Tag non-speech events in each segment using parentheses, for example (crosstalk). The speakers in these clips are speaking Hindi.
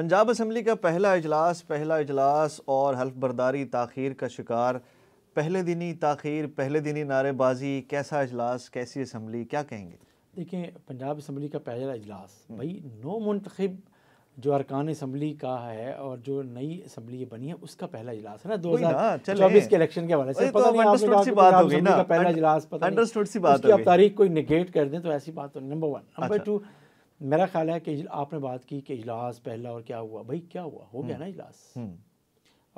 पंजाब असम्बली का पहला अजलास पहला अजलास और हल्फ बर्दारी तखीर का शिकार पहले दिन ही तखीर पहले दिन ही नारेबाजी कैसा अजलास कैसी असम्बली क्या कहेंगे देखें पंजाब असम्बली का पहला अजलास हम्म। भाई नौ मंतखब जो अरकान असम्बली का है और जो नई असम्बली बनी है उसका पहला इजलास है ना दो हज़ार चौबीस के इलेक्शन के हवाले से तो पहला इजलास पता तारीख कोई निगेट कर दें तो ऐसी बात नंबर वन नंबर टू मेरा ख्याल है कि आपने बात की कि इजलास पहला और क्या हुआ भाई क्या हुआ हो गया हम्म। ना इजलास हम्म।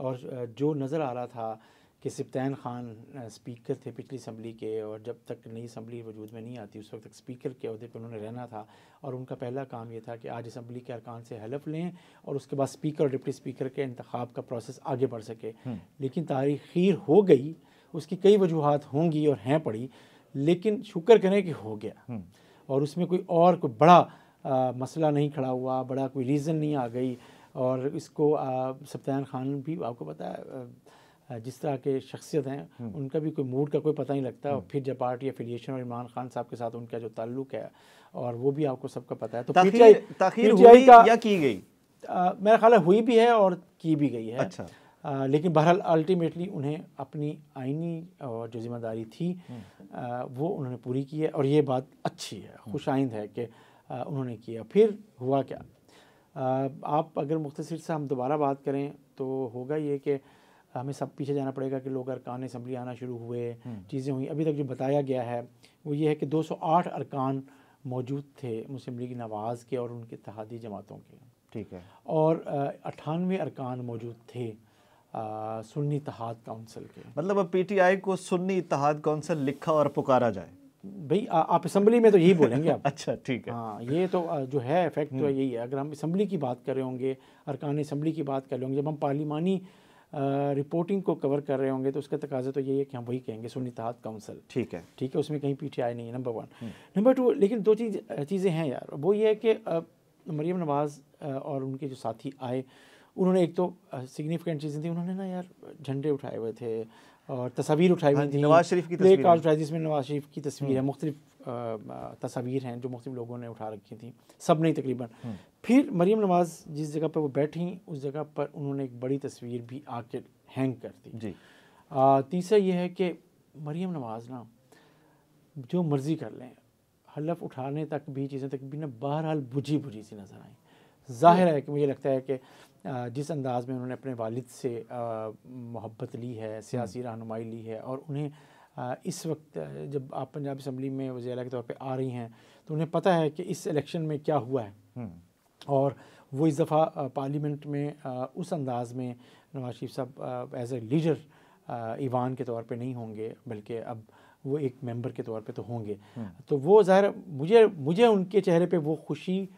और जो नज़र आ रहा था कि सिप्तान खान स्पीकर थे पिछली असम्बली के और जब तक नई असम्बली वजूद में नहीं आती उस वक्त तक स्पीकर के अहदे पर उन्होंने रहना था और उनका पहला काम ये था कि आज असम्बली के अरकान से हेल्प लें और उसके बाद स्पीकर और डिप्टी स्पीकर के इंतखब का प्रोसेस आगे बढ़ सके हम्म। लेकिन तारीखी हो गई उसकी कई वजूहत होंगी और हैं पड़ी लेकिन शुक्र करें कि हो गया और उसमें कोई और कोई बड़ा आ, मसला नहीं खड़ा हुआ बड़ा कोई रीज़न नहीं आ गई और इसको सप्तान खान भी आपको पता है जिस तरह के शख्सियत हैं हम्म। उनका भी कोई मूड का कोई पता नहीं लगता और हम्म। फिर जब पार्टी एफिलिएशन और इमरान खान साहब के साथ उनका जो ताल्लुक है और वो भी आपको सबका पता है तो क्या हुई या की गई मेरा ख्याल हुई भी है और की भी गई है अच्छा आ, लेकिन बहरहाल अल्टीमेटली उन्हें अपनी आइनी और जो जिम्मेदारी थी हम्म। आ, वो उन्होंने पूरी की है और ये बात अच्छी है खुश आइंद है कि उन्होंने किया फिर हुआ क्या आप अगर मुख्तर से हम दोबारा बात करें तो होगा ये कि हमें सब पीछे जाना पड़ेगा कि लोग अरकान इसम्बली आना शुरू हुए हम्म। चीज़ें हुई अभी तक जो बताया गया है वो ये है कि 208 अरकान मौजूद थे मुस्लिम लीग नवाज़ के और उनके तहदी जमातों के ठीक है और अठानवे अरकान मौजूद थे सुन्नी इतिहाद काउंसिल के मतलब अब पीटीआई को सुन्नी इतिहाद काउंसिल लिखा और पुकारा जाए भाई आप असम्बली में तो यही बोलेंगे आप (laughs) अच्छा ठीक है हाँ ये तो जो है इफेक्ट तो हम्म। यही है अगर हम असम्बली की बात कर रहे होंगे अरकान असम्बली की बात कर रहे होंगे जब हम पार्लिमानी रिपोर्टिंग को कवर कर रहे होंगे तो उसका तकाजा तो यही है कि हम वही कहेंगे सुन्नी तहत काउंसिल ठीक है ठीक है उसमें कहीं पीछे आए नहीं है नंबर वन नंबर टू लेकिन दो चीज चीज़ें हैं यार वो ये है कि मरीम नवाज़ और उनके जो साथी आए उन्होंने एक तो सिग्निफिकेंट चीज़ें थी उन्होंने ना यार झंडे उठाए हुए थे और तस्वीर उठाई हुई हाँ थी नवाज शरीफ की प्ले कार्ड प्राइज जिसमें नवाज शरीफ की तस्वीर है हम्म। मुख्तलिफ तस्वीर हैं जो मुख्त लोगों ने उठा रखी थी सब नहीं तकरीबन हम्म। फिर मरीम नवाज जिस जगह पर वो बैठी उस जगह पर उन्होंने एक बड़ी तस्वीर भी आके हैंग कर दी जी तीसरा ये है कि मरीम नवाज ना जो मर्ज़ी कर लें हलफ उठाने तक भी चीज़ें तक भी ना बहरहाल बुझी बुझी सी नज़र आई जाहिर है कि मुझे लगता है कि जिस अंदाज़ में उन्होंने अपने वालिद से मोहब्बत ली है सियासी हम्म। रहनुमाई ली है और उन्हें इस वक्त जब आप पंजाब असम्बली में वजी अला के तौर पर आ रही हैं तो उन्हें पता है कि इस इलेक्शन में क्या हुआ है हम्म। और वो इस दफ़ा पार्लियामेंट में उस अंदाज़ में नवाज शरीफ साहब एज ए लीडर ईवान के तौर पर नहीं होंगे बल्कि अब वो एक मेंबर के तौर पे तो होंगे हम्म। तो वो ज़ाहिर मुझे मुझे उनके चेहरे पे वो खुशी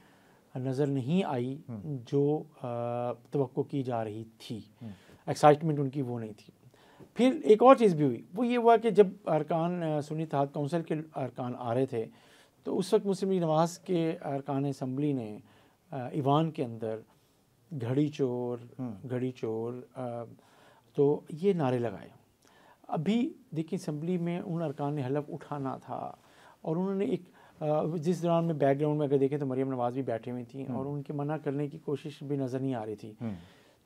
नज़र नहीं आई हम्म। जो तो की जा रही थी एक्साइटमेंट हम्म। उनकी वो नहीं थी फिर एक और चीज़ भी हुई वो ये हुआ कि जब अरकान सुनी तहत काउंसिल के अरकान आ रहे थे तो उस वक्त मुस्लिम नवाज के अरकान असम्बली ने ईवान के अंदर घड़ी चोर हम्म। घड़ी चोर आ, तो ये नारे लगाए अभी देखिए असम्बली में उन अरकान ने हलफ उठाना था और उन्होंने एक जिस दौरान में बैकग्राउंड में अगर देखें तो मरियम नवाज़ भी बैठी हुई थी हम्म। और उनके मना करने की कोशिश भी नज़र नहीं आ रही थी हम्म।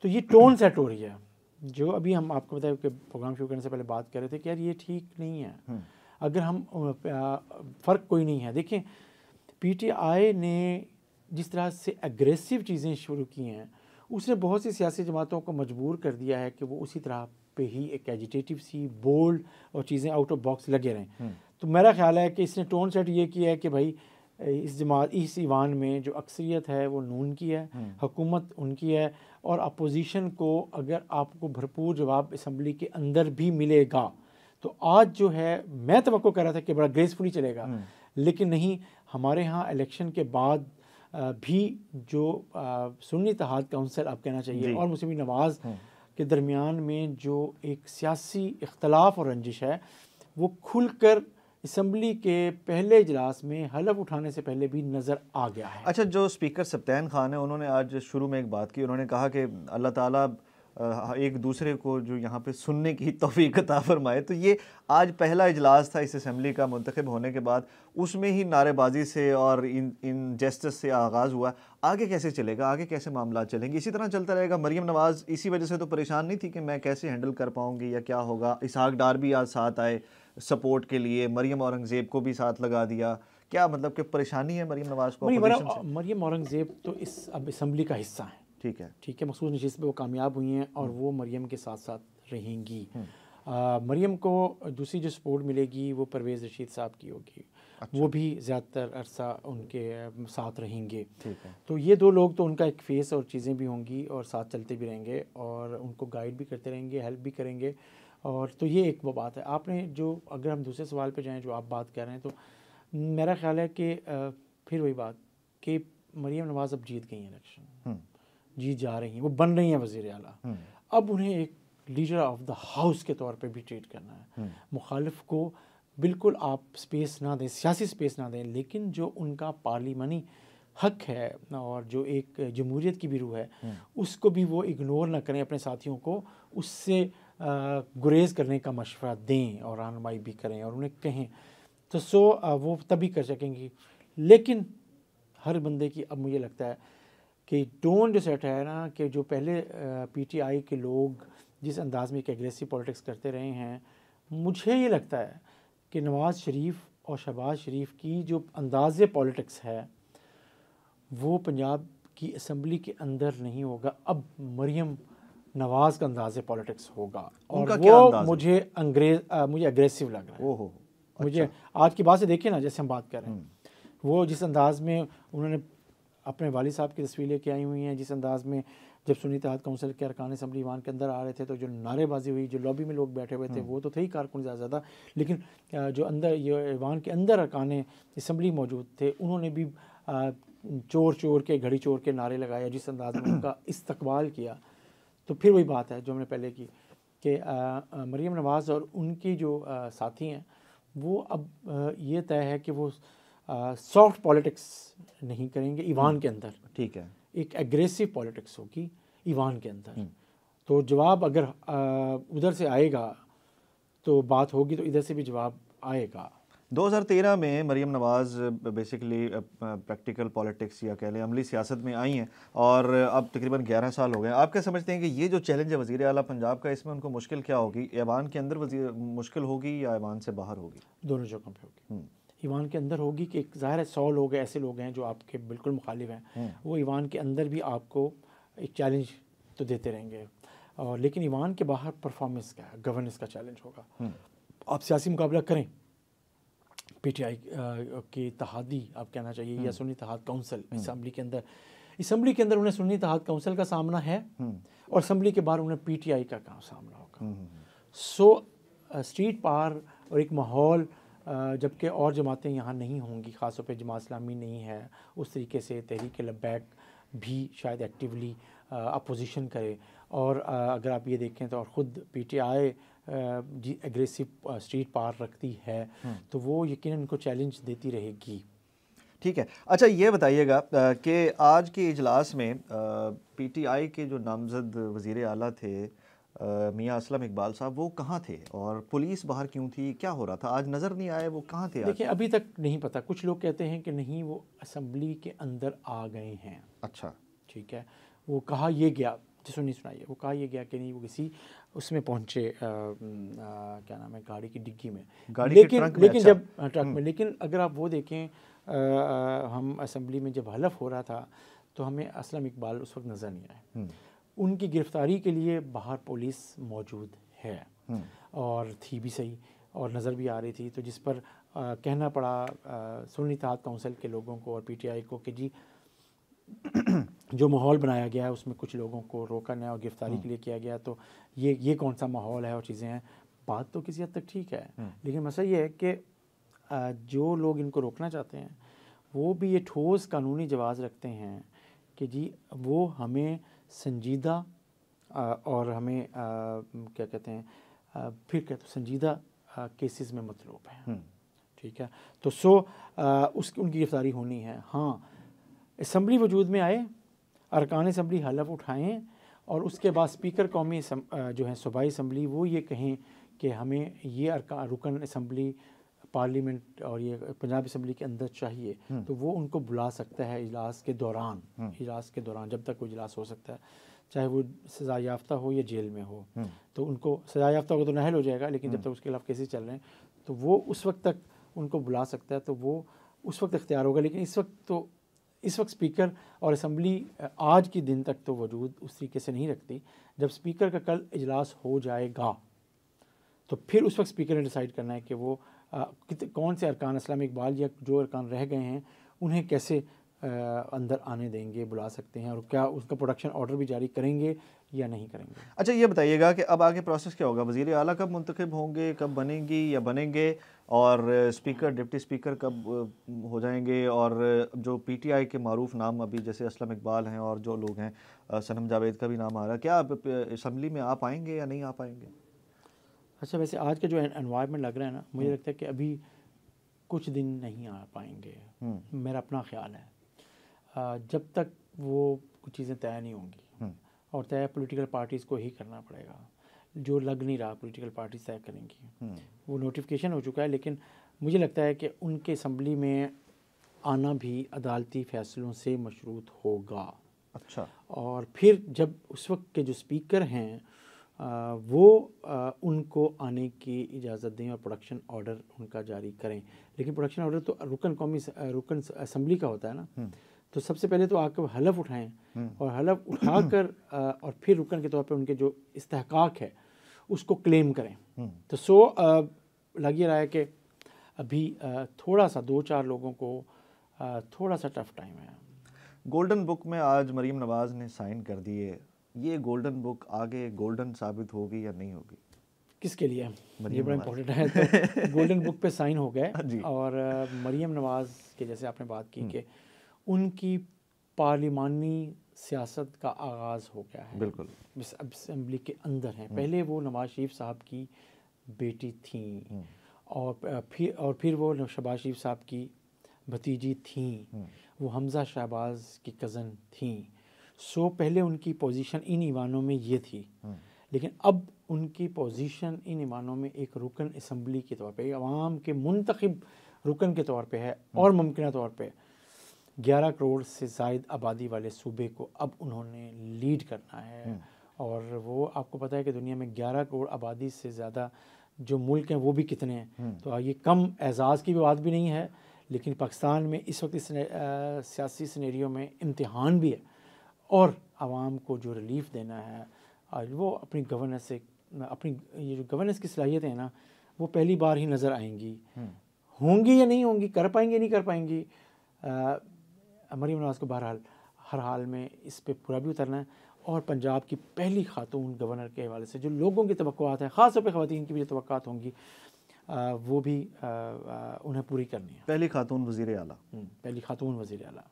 तो ये टोन सेट हो रही है जो अभी हम आपको बताए कि प्रोग्राम शुरू करने से पहले बात कर रहे थे कि यार ये ठीक नहीं है हम्म। अगर हम फ़र्क कोई नहीं है देखें पीटीआई ने जिस तरह से एग्रेसिव चीज़ें शुरू की हैं उसने बहुत सी सियासी जमातों को मजबूर कर दिया है कि वो उसी तरह पे ही एक एजिटेटिव सी बोल्ड और चीज़ें आउट ऑफ बॉक्स लगे रहें तो मेरा ख्याल है कि इसने टोन सेट ये किया है कि भाई इस जमात इस ईवान में जो अक्सरियत है वो नून की है हम्म। हुकूमत उनकी है और अपोजिशन को अगर आपको भरपूर जवाब इसम्बली के अंदर भी मिलेगा तो आज जो है मैं तो कह रहा था कि बड़ा ग्रेसफुली चलेगा हम्म। लेकिन नहीं हमारे यहाँ इलेक्शन के बाद भी जो सुन्नी तहाद काउंसिल आप कहना चाहिए और मुस्लिम नवाज़ हम्म। के दरमियान में जो एक सियासी इख्तलाफ और रंजिश है वो खुल कर इसम्बली के पहले इजलास में हलफ उठाने से पहले भी नज़र आ गया है अच्छा जो स्पीकर सप्तान खान है उन्होंने आज शुरू में एक बात की उन्होंने कहा कि अल्लाह ताली एक दूसरे को जो यहाँ पे सुनने की (laughs) तोफ़ी कता फरमाए तो ये आज पहला इजलास था इस असम्बली का मंतखब होने के बाद उसमें ही नारेबाजी से और इन इन जस्टिस से आगाज़ हुआ आगे कैसे चलेगा आगे कैसे मामला चलेंगे इसी तरह चलता रहेगा मरीम नवाज़ इसी वजह से तो परेशान नहीं थी कि मैं कैसे हैंडल कर पाऊँगी या क्या होगा इसहाक डार भी आज साथ आए सपोर्ट के लिए मरीम औरंगज़ेब को भी साथ लगा दिया क्या मतलब कि परेशानी है मरीम नवाज़ को मरीम औरंगज़ेब तो इस अब इसम्बली का हिस्सा है ठीक है ठीक है मखसूस नशीस पर वो कामयाब हुई हैं और हम्म। वो मरीम के साथ साथ रहेंगी हम्म। मरीम को दूसरी जो सपोर्ट मिलेगी वो परवेज़ रशीद साहब की होगी अच्छा। वो भी ज़्यादातर अरसा उनके साथ रहेंगे तो ये दो लोग तो उनका एक फेस और चीज़ें भी होंगी और साथ चलते भी रहेंगे और उनको गाइड भी करते रहेंगे हेल्प भी करेंगे और तो ये एक वो बात है आपने जो अगर हम दूसरे सवाल पे जाएं जो आप बात कर रहे हैं तो मेरा ख्याल है कि फिर वही बात कि मरीम नवाज़ अब जीत गई हैं इलेक्शन हम्म। जी जा रही हैं वो बन रही हैं वजीर अला हम्म। अब उन्हें एक लीडर ऑफ द हाउस के तौर पे भी ट्रीट करना है हम्म। मुखालफ को बिल्कुल आप स्पेस ना दें सियासी स्पेस ना दें लेकिन जो उनका पार्लिमानी हक है और जो एक जमहूरीत की भी रूह है हम्म। उसको भी वो इग्नोर ना करें अपने साथियों को उससे गुरेज करने का मशवरा दें और रहनमाई भी करें और उन्हें कहें तो सो वो तभी कर सकेंगी लेकिन हर बंदे की अब मुझे लगता है कि टोन जो सेट है ना कि जो पहले पीटीआई के लोग जिस अंदाज में एक एग्रेसिव पॉलिटिक्स करते रहे हैं मुझे ये लगता है कि नवाज़ शरीफ और शहबाज शरीफ की जो अंदाज पॉलिटिक्स है वो पंजाब की असम्बली के अंदर नहीं होगा अब मरियम नवाज़ का अंदाज पॉलिटिक्स होगा और वो मुझे अंग्रेज आ, मुझे अग्रेसिव लग रहा है अच्छा। मुझे आज की बात से देखिए ना जैसे हम बात कर रहे हैं हम्म। वो जिस अंदाज में उन्होंने अपने वाली साहब की तस्वीर लेके आई हुई हैं जिस अंदाज में जब सुनी तहत काउंसिल के अरकान असम्बली ईवान के अंदर आ रहे थे तो जो नारेबाजी हुई जो लॉबी में लोग बैठे हुए थे हम्म। वो तो थे ही कारकुन ज़्यादा ज़्यादा लेकिन जो अंदर ये ईवान के अंदर अरकान इसम्बली मौजूद थे उन्होंने भी चोर चोर के घड़ी चोर के नारे लगाए जिस अंदाज में उनका (clears throat) इस्तकबाल किया तो फिर वही बात है जो हमने पहले की कि मरीम नवाज़ और उनकी जो साथी हैं वो अब ये तय है कि वो सॉफ्ट पॉलिटिक्स नहीं करेंगे ईवान हम्म। के अंदर ठीक है एक एग्रेसिव पॉलिटिक्स होगी ईवान के अंदर हम्म। तो जवाब अगर उधर से आएगा तो बात होगी तो इधर से भी जवाब आएगा 2013 में Maryam Nawaz basically practical politics या कह लें अमली सियासत में आई हैं और अब तकरीबन 11 साल हो गए आप क्या समझते हैं कि ये जो चैलेंज है वज़ी अला पंजाब का इसमें उनको मुश्किल क्या होगी ऐवान के अंदर वजी मुश्किल होगी या ऐवान से बाहर होगी दोनों जगहों पर होगी हम्म। ईवान के अंदर होगी कि एक ज़ाहिर है सौ लोग ऐसे लोग हैं जो आपके बिल्कुल मुखालिफ हैं हम्म। वो ईवान के अंदर भी आपको एक चैलेंज तो देते रहेंगे और लेकिन ईवान के बाहर परफॉर्मेंस का गवर्नेंस का चैलेंज होगा हम्म। आप सियासी मुकाबला करें पीटीआई की तहादी आप कहना चाहिए या सुनी तहाद काउंसिल इसम्बली के अंदर इसम्बली के अंदर उन्हें सुनी तहाद काउंसिल का सामना है हम्म। और इसम्बली के बाहर उन्हें पीटीआई का सामना होगा सो स्ट्रीट पार और एक माहौल जबकि और जमातें यहाँ नहीं होंगी ख़ासतौर पर जमात इस्लामी नहीं है उस तरीके से तहरीक लबैक भी शायद एक्टिवली अपोजिशन करे और अगर आप ये देखें तो और ख़ुद पी टी आई जी एग्रेसिव स्ट्रीट पार रखती है हम्म। तो वो यकीन इनको चैलेंज देती रहेगी ठीक है अच्छा ये बताइएगा कि आज के इजलास में पीटीआई के जो नामजद वज़ी अला थे मियाँ असलम इकबाल साहब वो कहाँ थे और पुलिस बाहर क्यों थी क्या हो रहा था आज नज़र नहीं आए वो कहाँ थे देखिए अभी तक नहीं पता कुछ लोग कहते हैं कि नहीं वो असम्बली के अंदर आ गए हैं अच्छा ठीक है वो कहा ये गया जिसको नहीं सुनाइए वो कहा यह गया कि नहीं वो किसी उसमें पहुँचे क्या नाम है गाड़ी की डिग्गी में गाड़ी लेकिन के लेकिन अच्छा। जब हाँ, ट्रक में हम्म। लेकिन अगर आप वो देखें हम असम्बली में जब हलफ हो रहा था तो हमें असलम इकबाल उस वक्त नज़र नहीं आए हम्म। उनकी गिरफ्तारी के लिए बाहर पुलिस मौजूद है हम्म। और थी भी सही और नज़र भी आ रही थी तो जिस पर आ, कहना पड़ा सुन्नी तहत काउंसिल के लोगों को और पीटीआई को कि जी जो माहौल बनाया गया है उसमें कुछ लोगों को रोका ना और गिरफ्तारी हम्म। के लिए किया गया तो ये ये कौन सा माहौल है और चीज़ें हैं बात तो किसी हद तक ठीक है हम्म। लेकिन मसला ये है कि जो लोग इनको रोकना चाहते हैं वो भी ये ठोस कानूनी जवाब रखते हैं कि जी वो हमें संजीदा और हमें क्या कहते हैं फिर कहते हैं संजीदा केसेस में मतलूब है हम्म। ठीक है तो सो उसकी उस उनकी गिरफ्तारी होनी है हाँ इसम्बली वजूद में आए अरकान इसम्बली हलफ उठाएँ और उसके बाद स्पीकर कौमी जो है सूबाई इसम्बली वो ये कहें कि हमें ये रुकन इसम्बली पार्लियामेंट और ये पंजाब इसम्बली के अंदर चाहिए हम्म। तो वो उनको बुला सकता है इजलास के दौरान हम्म। इजलास के दौरान जब तक कोई इजलास हो सकता है चाहे वो सजा याफ्ता हो या जेल में हो हम्म। तो उनको सजा याफ्ता होगा तो नहल हो जाएगा लेकिन जब तक उसके खिलाफ केसेस चल रहे हैं तो वो उस वक्त तक उनको बुला सकता है तो वो उस वक्त इख्तियार होगा लेकिन इस वक्त तो इस वक्त स्पीकर और असम्बली आज के दिन तक तो वजूद उस तरीके से नहीं रखती जब स्पीकर का कल इजलास हो जाएगा तो फिर उस वक्त स्पीकर ने डिसाइड करना है कि वो कौन से अरकान इस्लाम इकबाल या जो अरकान रह गए हैं उन्हें कैसे अंदर आने देंगे बुला सकते हैं और क्या उसका प्रोडक्शन ऑर्डर भी जारी करेंगे या नहीं करेंगे अच्छा ये बताइएगा कि अब आगे प्रोसेस क्या होगा वजी अली कब मंतखब होंगे कब बनेंगी या बनेंगे और स्पीकर डिप्टी स्पीकर कब हो जाएंगे और जो पीटीआई के मरूफ नाम अभी जैसे असलम इकबाल हैं और जो लोग हैं सनम जावेद का भी नाम आ रहा है क्या आप इसम्बली में आ पाएंगे या नहीं आ पाएंगे अच्छा वैसे आज का जो एनवायरनमेंट लग रहा है ना मुझे हम्म। लगता है कि अभी कुछ दिन नहीं आ पाएंगे हम्म। मेरा अपना ख्याल है जब तक वो कुछ चीज़ें तय नहीं होंगी हम्म। और तय पॉलिटिकल पार्टीज़ को ही करना पड़ेगा जो लग नहीं रहा पॉलिटिकल पार्टीज तय करेंगी वो नोटिफिकेशन हो चुका है लेकिन मुझे लगता है कि उनके असम्बली में आना भी अदालती फैसलों से मशरूत होगा अच्छा और फिर जब उस वक्त के जो स्पीकर हैं वो उनको आने की इजाज़त दें और प्रोडक्शन ऑर्डर उनका जारी करें लेकिन प्रोडक्शन ऑर्डर तो रुकन कौमी रुकन असम्बली का होता है ना हम्म। तो सबसे पहले तो आकर हलफ उठाएं हम्म। और हलफ उठा कर और फिर रुकन के तौर पर उनके जो इस्तेहकाक है उसको क्लेम करें हम्म। तो सो लग ही रहा है कि अभी थोड़ा सा दो चार लोगों को थोड़ा सा टफ टाइम है गोल्डन बुक में आज मरीम नवाज़ ने साइन कर दिए ये गोल्डन बुक आगे गोल्डन साबित होगी या नहीं होगी किसके लिए ये बड़ा इम्पोर्टेंट है तो गोल्डन बुक पे साइन हो गए (laughs) और मरीम नवाज़ के जैसे आपने बात की हम्म। कि उनकी पार्लिमानी सियासत का आगाज़ हो गया है बिल्कुल असम्बली के अंदर हैं हम्म। पहले वो नवाज शरीफ साहब की बेटी थी हम्म। और फिर और फिर वो शहबाज शरीफ साहब की भतीजी थी वो हमज़ा शहबाज की कज़न थी सो पहले उनकी पोजीशन इन ईवानों में ये थी हम्म। लेकिन अब उनकी पोजीशन इन ईवानों में एक रुकन इसम्बली के तौर पर आवाम के मुंतखब रुकन के तौर पर है हम्म। और मुमकिन तौर पर ग्यारह करोड़ से जायद आबादी वाले सूबे को अब उन्होंने लीड करना है हम्म। और वो आपको पता है कि दुनिया में ग्यारह करोड़ आबादी से ज़्यादा जो मुल्क हैं वो भी कितने हैं तो ये कम एजाज़ की भी बात भी नहीं है लेकिन पाकिस्तान में इस वक्त इस सियासी सिनेरियो में इम्तहान भी है और आवाम को जो रिलीफ देना है वो अपनी गवर्नेंस से अपनी ये जो गवर्नेंस की सलाहियत है ना वो पहली बार ही नज़र आएंगी हम्म। होंगी या नहीं होंगी कर पाएंगे नहीं कर पाएंगी मरीम नवाज़ को बहरहाल हर हाल में इस पर पूरा भी उतरना है और पंजाब की पहली खातून गवर्नर के हवाले से जो लोगों की तो हैं ख़ास तौर पर खातन की भी जो तो होंगी आ, वो भी आ, आ, उन्हें पूरी करनी है पहली खातून वज़ी अली हम्म, पहली खातून वज़ी अली